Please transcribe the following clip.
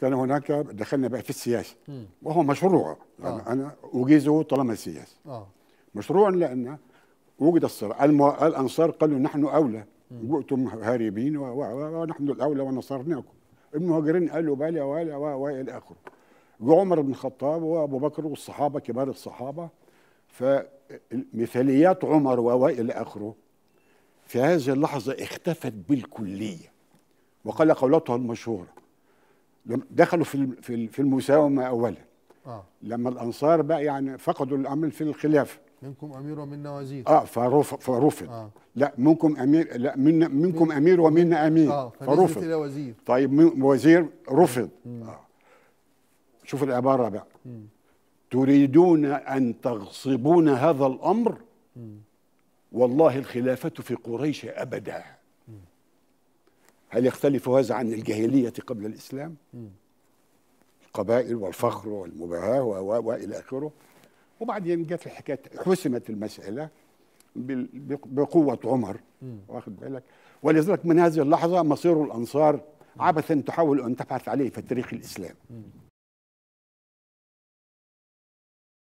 كان هناك دخلنا بقى في السياسه وهو مشروع آه. يعني انا اجيزه طالما السياسه آه. مشروع لان وجد الصراع المو... الانصار قالوا نحن اولى جئتم هاربين و... و... و... ونحن الاولى ونصرناكم المهاجرين قالوا بلى ولا والى اخره جه عمر بن الخطاب وابو بكر والصحابه كبار الصحابه فمثاليات عمر والى اخره في هذه اللحظه اختفت بالكليه وقال قولته المشهوره دخلوا في في في المساومه اولا آه. لما الانصار بقى يعني فقدوا الامل في الخلافه منكم امير ومنا وزير اه فرفض فرفض آه. لا منكم امير لا من منكم امير ومنا امير آه. فرفض الى وزير طيب وزير رفض آه. شوف العباره بقى مم. تريدون ان تغصبون هذا الامر مم. والله الخلافه في قريش ابدا هل يختلف هذا عن الجاهلية قبل الإسلام؟ القبائل والفخر والمباهاة وإلى آخره وبعدين جت الحكاية حسمت المسألة بقوة عمر واخد بالك ولذلك من هذه اللحظة مصير الأنصار عبثا تحاول أن تبحث عليه في التاريخ الإسلام